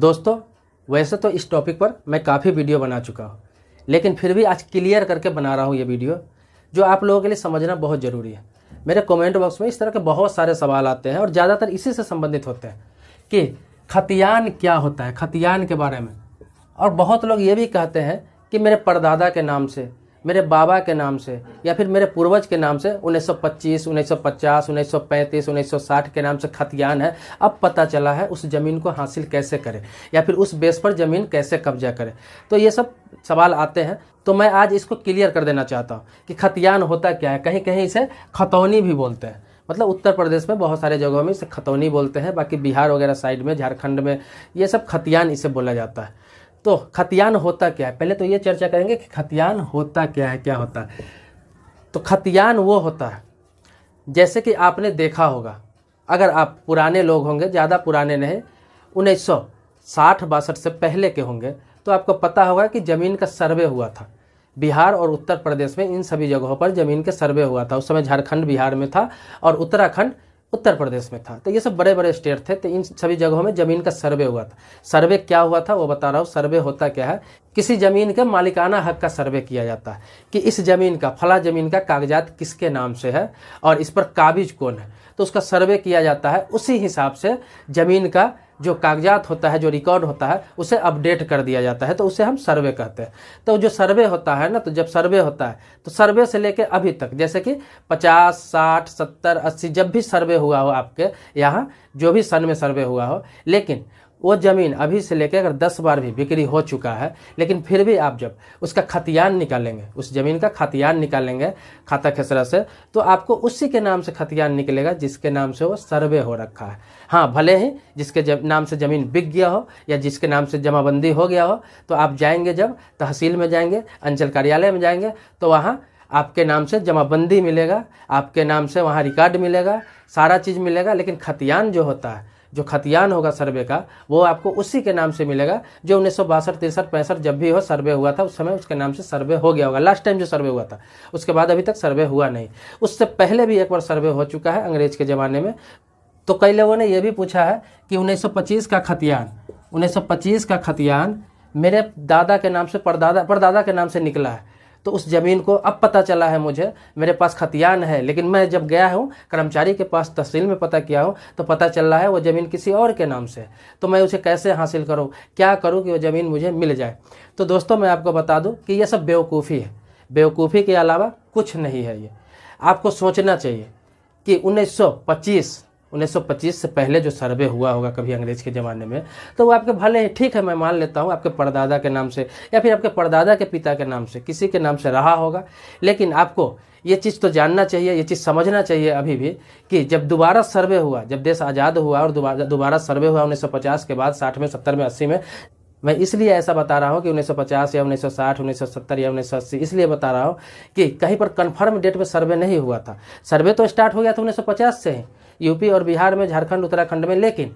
दोस्तों वैसे तो इस टॉपिक पर मैं काफ़ी वीडियो बना चुका हूँ लेकिन फिर भी आज क्लियर करके बना रहा हूँ ये वीडियो जो आप लोगों के लिए समझना बहुत ज़रूरी है मेरे कमेंट बॉक्स में इस तरह के बहुत सारे सवाल आते हैं और ज़्यादातर इसी से संबंधित होते हैं कि खतियान क्या होता है खतियान के बारे में और बहुत लोग ये भी कहते हैं कि मेरे परदादा के नाम से मेरे बाबा के नाम से या फिर मेरे पूर्वज के नाम से 1925, 1950, 1935, 1960 के नाम से खतियान है अब पता चला है उस ज़मीन को हासिल कैसे करें या फिर उस बेस पर ज़मीन कैसे कब्जा करें तो ये सब सवाल आते हैं तो मैं आज इसको क्लियर कर देना चाहता हूँ कि खतियान होता क्या है कहीं कहीं इसे खतौनी भी बोलते हैं मतलब उत्तर प्रदेश में बहुत सारे जगहों में इसे खतौनी बोलते हैं बाकी बिहार वगैरह साइड में झारखंड में ये सब खतियान इसे बोला जाता है तो खतियान होता क्या है पहले तो ये चर्चा करेंगे कि खतियान होता क्या है क्या होता है तो खतियान वो होता है जैसे कि आपने देखा होगा अगर आप पुराने लोग होंगे ज़्यादा पुराने नहीं उन्नीस सौ साठ बासठ से पहले के होंगे तो आपको पता होगा कि ज़मीन का सर्वे हुआ था बिहार और उत्तर प्रदेश में इन सभी जगहों पर ज़मीन के सर्वे हुआ था उस समय झारखंड बिहार में था और उत्तराखंड उत्तर प्रदेश में था तो ये सब बड़े बड़े स्टेट थे तो इन सभी जगहों में ज़मीन का सर्वे हुआ था सर्वे क्या हुआ था वो बता रहा हूँ सर्वे होता क्या है किसी ज़मीन के मालिकाना हक का सर्वे किया जाता है कि इस ज़मीन का फला ज़मीन का कागजात किसके नाम से है और इस पर काबिज कौन है तो उसका सर्वे किया जाता है उसी हिसाब से ज़मीन का जो कागजात होता है जो रिकॉर्ड होता है उसे अपडेट कर दिया जाता है तो उसे हम सर्वे कहते हैं तो जो सर्वे होता है ना तो जब सर्वे होता है तो सर्वे से लेकर अभी तक जैसे कि 50, 60, 70, 80 जब भी सर्वे हुआ हो आपके यहाँ जो भी सन में सर्वे हुआ हो लेकिन वो ज़मीन अभी से लेकर अगर दस बार भी बिक्री हो चुका है लेकिन फिर भी आप जब उसका खतियान निकालेंगे उस ज़मीन का खतियान निकालेंगे खाता खेसरा से तो आपको उसी के नाम से खतियान निकलेगा जिसके नाम से वो सर्वे हो रखा है हाँ भले ही जिसके जब नाम से ज़मीन बिक गया हो या जिसके नाम से जमाबंदी हो गया हो तो आप जाएंगे जब तहसील में जाएंगे अंचल कार्यालय में जाएंगे तो वहाँ आपके नाम से जमाबंदी मिलेगा आपके नाम से वहाँ रिकॉर्ड मिलेगा सारा चीज़ मिलेगा लेकिन खतियान जो होता है जो खतियान होगा सर्वे का वो आपको उसी के नाम से मिलेगा जो उन्नीस सौ बासठ तिरसठ पैंसठ जब भी हो सर्वे हुआ था उस समय उसके नाम से सर्वे हो गया होगा लास्ट टाइम जो सर्वे हुआ था उसके बाद अभी तक सर्वे हुआ नहीं उससे पहले भी एक बार सर्वे हो चुका है अंग्रेज के ज़माने में तो कई लोगों ने यह भी पूछा है कि 1925 का खतियान 1925 का खतियान मेरे दादा के नाम से परदादा परदादा के नाम से निकला है तो उस ज़मीन को अब पता चला है मुझे मेरे पास खतियान है लेकिन मैं जब गया हूँ कर्मचारी के पास तहसील में पता किया हूँ तो पता चल रहा है वो ज़मीन किसी और के नाम से तो मैं उसे कैसे हासिल करूँ क्या करूँ कि वो ज़मीन मुझे मिल जाए तो दोस्तों मैं आपको बता दूँ कि यह सब बेवकूफ़ी है बेवकूफ़ी के अलावा कुछ नहीं है ये आपको सोचना चाहिए कि 1925 1925 से पहले जो सर्वे हुआ होगा कभी अंग्रेज के ज़माने में तो वो आपके भले ही ठीक है मैं मान लेता हूँ आपके परदादा के नाम से या फिर आपके परदादा के पिता के नाम से किसी के नाम से रहा होगा लेकिन आपको ये चीज़ तो जानना चाहिए ये चीज़ समझना चाहिए अभी भी कि जब दोबारा सर्वे हुआ जब देश आज़ाद हुआ और दोबारा सर्वे हुआ उन्नीस के बाद साठ में सत्तर में अस्सी में मैं इसलिए ऐसा बता रहा हूँ कि 1950 या 1960, 1970 या 1980 इसलिए बता रहा हूँ कि कहीं पर कन्फर्म डेट में सर्वे नहीं हुआ था सर्वे तो स्टार्ट हो गया था 1950 से ही यूपी और बिहार में झारखंड उत्तराखंड में लेकिन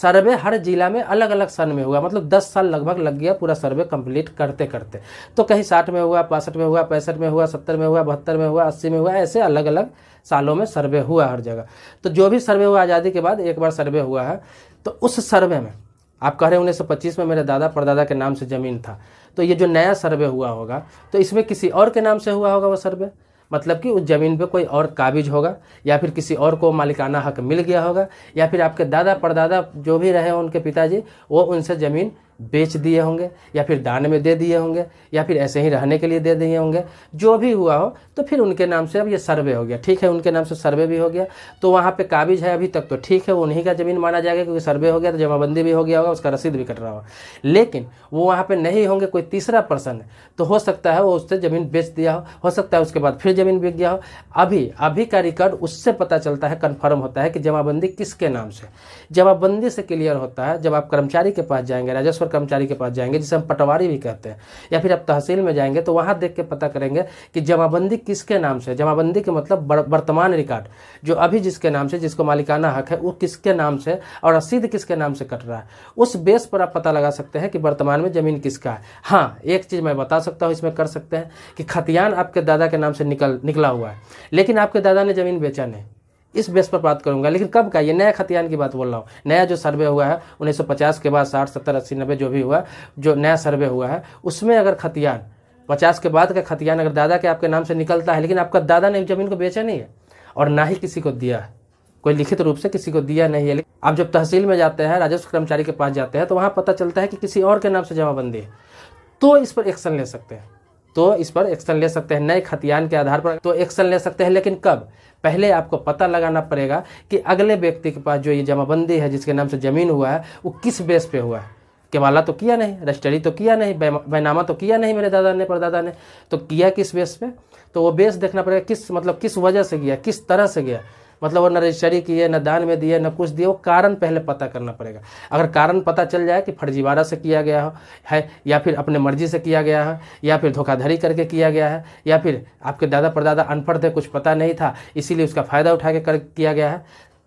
सर्वे हर जिला में अलग अलग सन में हुआ मतलब 10 साल लगभग लग गया पूरा सर्वे कंप्लीट करते करते तो कहीं साठ में हुआ पासठ में हुआ पैंसठ में हुआ सत्तर में हुआ बहत्तर में हुआ अस्सी में हुआ ऐसे अलग अलग सालों में सर्वे हुआ हर जगह तो जो भी सर्वे हुआ आज़ादी के बाद एक बार सर्वे हुआ है तो उस सर्वे में आप कह रहे हैं उन्नीस में मेरे दादा परदादा के नाम से ज़मीन था तो ये जो नया सर्वे हुआ होगा तो इसमें किसी और के नाम से हुआ होगा वह सर्वे मतलब कि उस ज़मीन पे कोई और काबिज होगा या फिर किसी और को मालिकाना हक मिल गया होगा या फिर आपके दादा परदादा जो भी रहे उनके पिताजी वो उनसे ज़मीन बेच दिए होंगे या फिर दान में दे दिए होंगे या फिर ऐसे ही रहने के लिए दे दिए होंगे जो भी हुआ हो तो फिर उनके नाम से अब ये सर्वे हो गया ठीक है उनके नाम से सर्वे भी हो गया तो वहाँ पे काबिज है अभी तक तो ठीक है उन्हीं का ज़मीन माना जाएगा क्योंकि सर्वे हो गया तो जमाबंदी भी हो गया होगा उसका रसीद भी कट रहा होगा लेकिन वो वहाँ पर नहीं होंगे कोई तीसरा पर्सन है तो हो सकता है वो उससे ज़मीन बेच दिया हो हो सकता है उसके बाद फिर ज़मीन बिक गया हो अभी अभी का रिकॉर्ड उससे पता चलता है कन्फर्म होता है कि जमाबंदी किसके नाम से जमाबंदी से क्लियर होता है जब आप कर्मचारी के पास जाएंगे राजस्व ट्रांसफ़र कर्मचारी के पास जाएंगे जिसे हम पटवारी भी कहते हैं या फिर आप तहसील में जाएंगे तो वहां देख के पता करेंगे कि जमाबंदी किसके नाम से जमाबंदी के मतलब वर्तमान रिकॉर्ड जो अभी जिसके नाम से जिसको मालिकाना हक है वो किसके नाम से और रसीद किसके नाम से कट रहा है उस बेस पर आप पता लगा सकते हैं कि वर्तमान में ज़मीन किसका है हाँ एक चीज़ मैं बता सकता हूँ इसमें कर सकते हैं कि खतियान आपके दादा के नाम से निकल निकला हुआ है लेकिन आपके दादा ने ज़मीन बेचा नहीं इस बेस पर बात करूंगा लेकिन कब का ये नया खतियान की बात बोल रहा हूँ नया जो सर्वे हुआ है 1950 के बाद 60 70 अस्सी नब्बे जो भी हुआ जो नया सर्वे हुआ है उसमें अगर खतियान 50 के बाद का खतियान अगर दादा के आपके नाम से निकलता है लेकिन आपका दादा ने जमीन को बेचा नहीं है और ना ही किसी को दिया है कोई लिखित रूप से किसी को दिया नहीं है लेकिन आप जब तहसील में जाते हैं राजस्व कर्मचारी के पास जाते हैं तो वहाँ पता चलता है कि किसी और के नाम से जमाबंदी है तो इस पर एक्शन ले सकते हैं तो इस पर एक्शन ले सकते हैं नए खतियान के आधार पर तो एक्शन ले सकते हैं लेकिन कब पहले आपको पता लगाना पड़ेगा कि अगले व्यक्ति के पास जो ये जमाबंदी है जिसके नाम से ज़मीन हुआ है वो किस बेस पे हुआ है केवाला तो किया नहीं रजिस्टरी तो किया नहीं बैनामा तो किया नहीं मेरे दादा ने परदादा ने तो किया किस बेस पे तो वो बेस देखना पड़ेगा किस मतलब किस वजह से गया किस तरह से गया मतलब वो न रजिस्ट्री किए न दान में दिए न कुछ दिए वो कारण पहले पता करना पड़ेगा अगर कारण पता चल जाए कि फर्जीवाड़ा से किया गया हो है या फिर अपने मर्जी से किया गया है या फिर धोखाधड़ी करके किया गया है या फिर आपके दादा परदादा अनपढ़ थे कुछ पता नहीं था इसीलिए उसका फ़ायदा उठा के कर किया गया है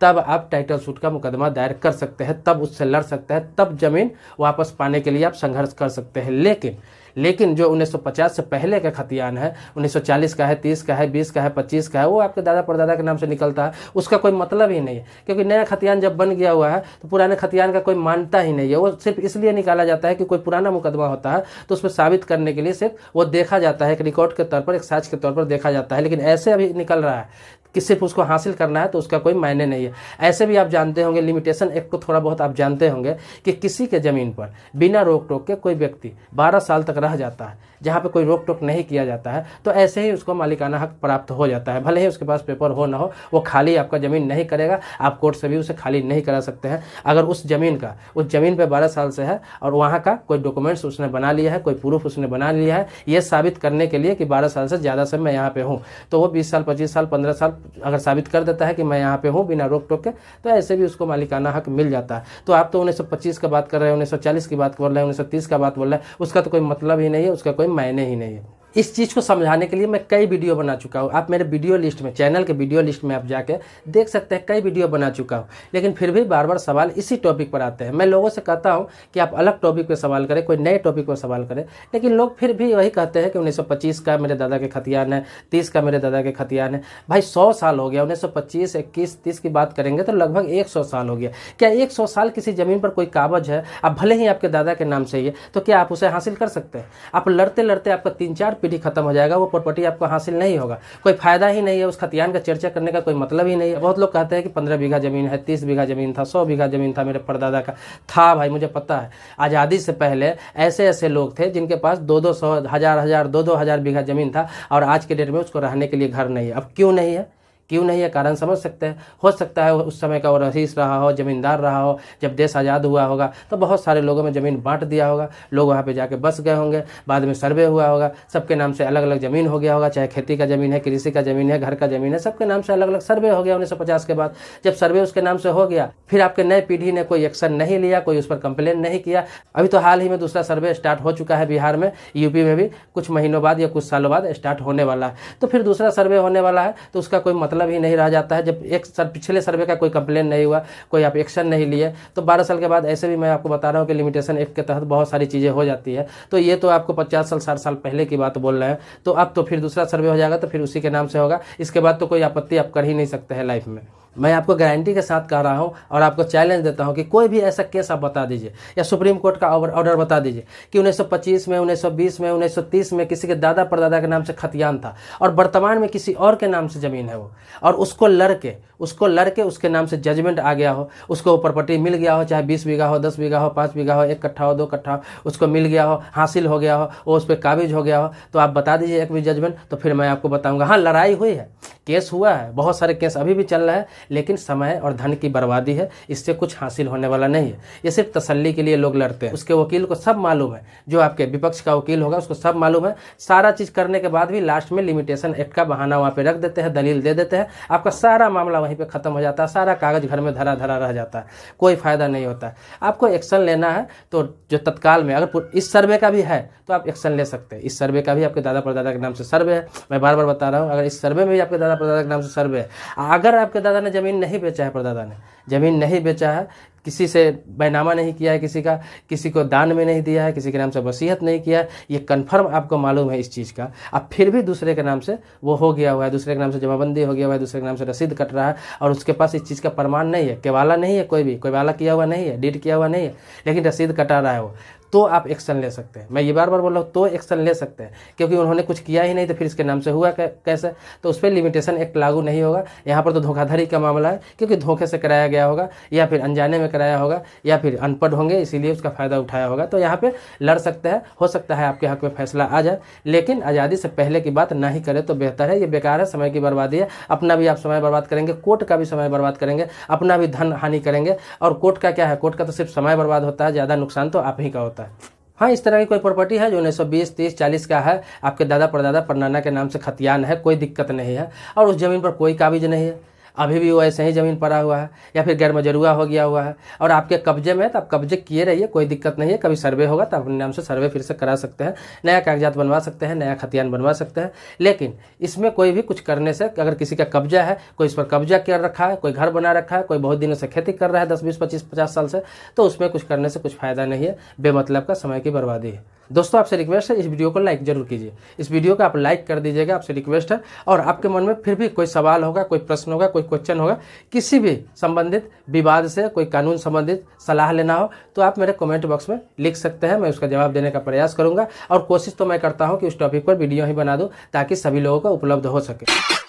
तब आप टाइटल सूट का मुकदमा दायर कर सकते हैं तब उससे लड़ सकते हैं तब जमीन वापस पाने के लिए आप संघर्ष कर सकते हैं लेकिन लेकिन जो 1950 से पहले का खतियान है 1940 का है तीस का है बीस का है पच्चीस का है वो आपके दादा परदादा के नाम से निकलता है उसका कोई मतलब ही नहीं है क्योंकि नया खतियान जब बन गया हुआ है तो पुराने खतियान का कोई मानता ही नहीं है वो सिर्फ इसलिए निकाला जाता है कि कोई पुराना मुकदमा होता है तो उसमें साबित करने के लिए सिर्फ वो देखा जाता है एक रिकॉर्ड के तौर पर एक साक्ष के तौर पर देखा जाता है लेकिन ऐसे अभी निकल रहा है कि सिर्फ उसको हासिल करना है तो उसका कोई मायने नहीं है ऐसे भी आप जानते होंगे लिमिटेशन एक्ट को थोड़ा बहुत आप जानते होंगे कि किसी के ज़मीन पर बिना रोक टोक के कोई व्यक्ति 12 साल तक रह जाता है जहाँ पे कोई रोक टोक नहीं किया जाता है तो ऐसे ही उसको मालिकाना हक प्राप्त हो जाता है भले ही उसके पास पेपर हो ना हो वो खाली आपका ज़मीन नहीं करेगा आप कोर्ट से भी उसे खाली नहीं करा सकते हैं अगर उस ज़मीन का उस ज़मीन पर बारह साल से है और वहाँ का कोई डॉक्यूमेंट्स उसने बना लिया है कोई प्रूफ उसने बना लिया है ये साबित करने के लिए कि बारह साल से ज़्यादा समय मैं यहाँ पर हूँ तो वो बीस साल पच्चीस साल पंद्रह साल अगर साबित कर देता है कि मैं यहाँ पे हूँ बिना रोक टोक के तो ऐसे भी उसको मालिकाना हक मिल जाता है तो आप तो उन्नीस का बात कर रहे हैं उन्नीस की बात बोल रहे हैं उन्नीस का बात बोल रहे हैं उसका तो कोई मतलब ही नहीं है उसका कोई मायने ही नहीं है इस चीज़ को समझाने के लिए मैं कई वीडियो बना चुका हूँ आप मेरे वीडियो लिस्ट में चैनल के वीडियो लिस्ट में आप जाके देख सकते हैं कई वीडियो बना चुका हूँ लेकिन फिर भी बार बार सवाल इसी टॉपिक पर आते हैं मैं लोगों से कहता हूँ कि आप अलग टॉपिक पर सवाल करें कोई नए टॉपिक पर सवाल करें लेकिन लोग फिर भी वही कहते हैं कि उन्नीस का मेरे दादा के खतियान है तीस का मेरे दादा के खतियान है भाई सौ साल हो गया उन्नीस सौ पच्चीस इक्कीस तीस की बात करेंगे तो लगभग एक सौ साल हो गया क्या एक सौ साल किसी ज़मीन पर कोई कागज है आप भले ही आपके दादा के नाम से ही है तो क्या आप उसे हासिल कर सकते हैं आप लड़ते लड़ते आपका तीन चार प्रॉपर्टी खत्म हो जाएगा वो प्रॉपर्टी आपको हासिल नहीं होगा कोई फायदा ही नहीं है उस खतियान का चर्चा करने का कोई मतलब ही नहीं है बहुत लोग कहते हैं कि पंद्रह बीघा जमीन है तीस बीघा जमीन था सौ बीघा जमीन था मेरे परदादा का था भाई मुझे पता है आज़ादी से पहले ऐसे ऐसे लोग थे जिनके पास दो दो सौ हज़ार हज़ार दो दो हज़ार बीघा जमीन था और आज के डेट में उसको रहने के लिए घर नहीं है अब क्यों नहीं है क्यों नहीं है कारण समझ सकते हैं हो सकता है उस समय का वो रहीस रहा हो ज़मींदार रहा हो जब देश आज़ाद हुआ होगा तो बहुत सारे लोगों में ज़मीन बांट दिया होगा लोग वहाँ पे जाके बस गए होंगे बाद में सर्वे हुआ होगा सबके नाम से अलग अलग ज़मीन हो गया होगा चाहे खेती का ज़मीन है कृषि का ज़मीन है घर का ज़मीन है सबके नाम से अलग अलग सर्वे हो गया उन्नीस के बाद जब सर्वे उसके नाम से हो गया फिर आपके नए पीढ़ी ने कोई एक्शन नहीं लिया कोई उस पर कंप्लेन नहीं किया अभी तो हाल ही में दूसरा सर्वे स्टार्ट हो चुका है बिहार में यूपी में भी कुछ महीनों बाद या कुछ सालों बाद स्टार्ट होने वाला है तो फिर दूसरा सर्वे होने वाला है तो उसका कोई मतलब मतलब ही नहीं रह जाता है जब एक सर पिछले सर्वे का कोई कंप्लेन नहीं हुआ कोई आप एक्शन नहीं लिए तो बारह साल के बाद ऐसे भी मैं आपको बता रहा हूँ कि लिमिटेशन एक्ट के तहत बहुत सारी चीज़ें हो जाती है तो ये तो आपको पचास साल साठ साल पहले की बात बोल रहे हैं तो अब तो फिर दूसरा सर्वे हो जाएगा तो फिर उसी के नाम से होगा इसके बाद तो कोई आपत्ति आप कर ही नहीं सकते हैं लाइफ में मैं आपको गारंटी के साथ कह रहा हूँ और आपको चैलेंज देता हूँ कि कोई भी ऐसा केस आप बता दीजिए या सुप्रीम कोर्ट का ऑर्डर बता दीजिए कि 1925 में 1920 में 1930 में किसी के दादा परदादा के नाम से खतियान था और वर्तमान में किसी और के नाम से ज़मीन है वो और उसको लड़ के उसको लड़के उसके नाम से जजमेंट आ गया हो उसको प्रॉपर्टी मिल गया हो चाहे बीस बीघा हो दस बीघा हो पाँच बीघा हो एक कट्ठा हो दो कट्ठा हो उसको मिल गया हो हासिल हो गया हो वो उस पर काबिज हो गया हो तो आप बता दीजिए एक भी जजमेंट तो फिर मैं आपको बताऊँगा हाँ लड़ाई हुई है केस हुआ है बहुत सारे केस अभी भी चल रहा है लेकिन समय और धन की बर्बादी है इससे कुछ हासिल होने वाला नहीं है ये सिर्फ तसल्ली के लिए लोग लड़ते हैं उसके वकील को सब मालूम है जो आपके विपक्ष का वकील होगा उसको सब मालूम है सारा चीज़ करने के बाद भी लास्ट में लिमिटेशन एक्ट का बहाना वहाँ पर रख देते हैं दलील दे देते हैं आपका सारा मामला वहीं पे ख़त्म हो जाता है सारा कागज़ घर में धरा धरा रह जाता है कोई फ़ायदा नहीं होता आपको एक्शन लेना है तो जो तत्काल में अगर इस सर्वे का भी है तो आप एक्शन ले सकते हैं इस सर्वे का भी आपके दादा परदादा के नाम से सर्वे है मैं बार बार बता रहा हूँ अगर इस सर्वे में भी आपके दादा परदादा के नाम से सर्वे है अगर आपके दादा ने ज़मीन नहीं बेचा है परदादा ने ज़मीन नहीं बेचा है किसी से बैनामा नहीं किया है किसी का किसी को दान में नहीं दिया है किसी के नाम से वसीहत नहीं किया है ये कन्फर्म आपको मालूम है इस चीज़ का अब फिर भी दूसरे के नाम से वो हो गया हुआ है दूसरे के नाम से जमाबंदी हो गया हुआ है दूसरे के नाम से रसीद कट रहा है और उसके पास इस चीज़ का प्रमाण नहीं है केवाला नहीं है कोई भी कोई वाला किया हुआ नहीं है डीड किया हुआ नहीं है लेकिन रसीद कटा रहा है वो तो आप एक्शन ले सकते हैं मैं ये बार बार बोल रहा हूँ तो एक्शन ले सकते हैं क्योंकि उन्होंने कुछ किया ही नहीं तो फिर इसके नाम से हुआ कैसे तो उस पर लिमिटेशन एक्ट लागू नहीं होगा यहाँ पर तो धोखाधड़ी का मामला है क्योंकि धोखे से कराया गया होगा या फिर अनजाने में कराया होगा या फिर अनपढ़ होंगे इसीलिए उसका फ़ायदा उठाया होगा तो यहाँ पर लड़ सकते हैं हो सकता है आपके हक में फैसला आ जाए लेकिन आज़ादी से पहले की बात ना ही करें तो बेहतर है ये बेकार है समय की बर्बादी है अपना भी आप समय बर्बाद करेंगे कोर्ट का भी समय बर्बाद करेंगे अपना भी धन हानि करेंगे और कोर्ट का क्या है कोर्ट का तो सिर्फ समय बर्बाद होता है ज़्यादा नुकसान तो आप ही का होता है जाता है हाँ इस तरह की कोई प्रॉपर्टी है जो उन्नीस सौ बीस तीस चालीस का है आपके दादा परदादा परनाना के नाम से खतियान है कोई दिक्कत नहीं है और उस ज़मीन पर कोई काबिज नहीं है अभी भी वो ऐसे ही ज़मीन पड़ा हुआ है या फिर गैर मजरुआ हो गया हुआ है और आपके कब्जे में है तो आप कब्जे किए रहिए कोई दिक्कत नहीं है कभी सर्वे होगा तो अपने नाम से सर्वे फिर से करा सकते हैं नया कागजात बनवा सकते हैं नया खतियान बनवा सकते हैं लेकिन इसमें कोई भी कुछ करने से अगर किसी का कब्जा है कोई इस पर कब्जा कर रखा है कोई घर बना रखा है कोई बहुत दिनों से खेती कर रहा है दस बीस पच्चीस पचास साल से तो उसमें कुछ करने से कुछ फ़ायदा नहीं है बेमतलब का समय की बर्बादी है दोस्तों आपसे रिक्वेस्ट है इस वीडियो को लाइक जरूर कीजिए इस वीडियो को आप लाइक कर दीजिएगा आपसे रिक्वेस्ट है और आपके मन में फिर भी कोई सवाल होगा कोई प्रश्न होगा कोई क्वेश्चन होगा किसी भी संबंधित विवाद से कोई कानून संबंधित सलाह लेना हो तो आप मेरे कमेंट बॉक्स में लिख सकते हैं मैं उसका जवाब देने का प्रयास करूंगा और कोशिश तो मैं करता हूं कि उस टॉपिक पर वीडियो ही बना दूं ताकि सभी लोगों का उपलब्ध हो सके